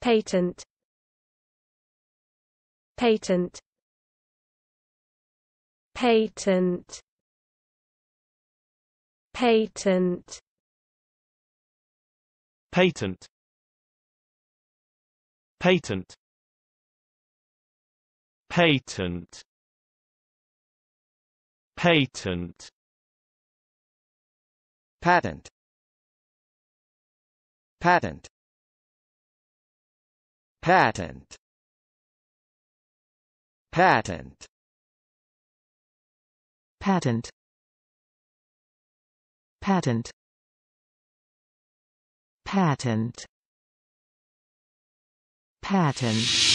patent patent patent patent patent patent patent patent patent patent patent patent patent patent patent patent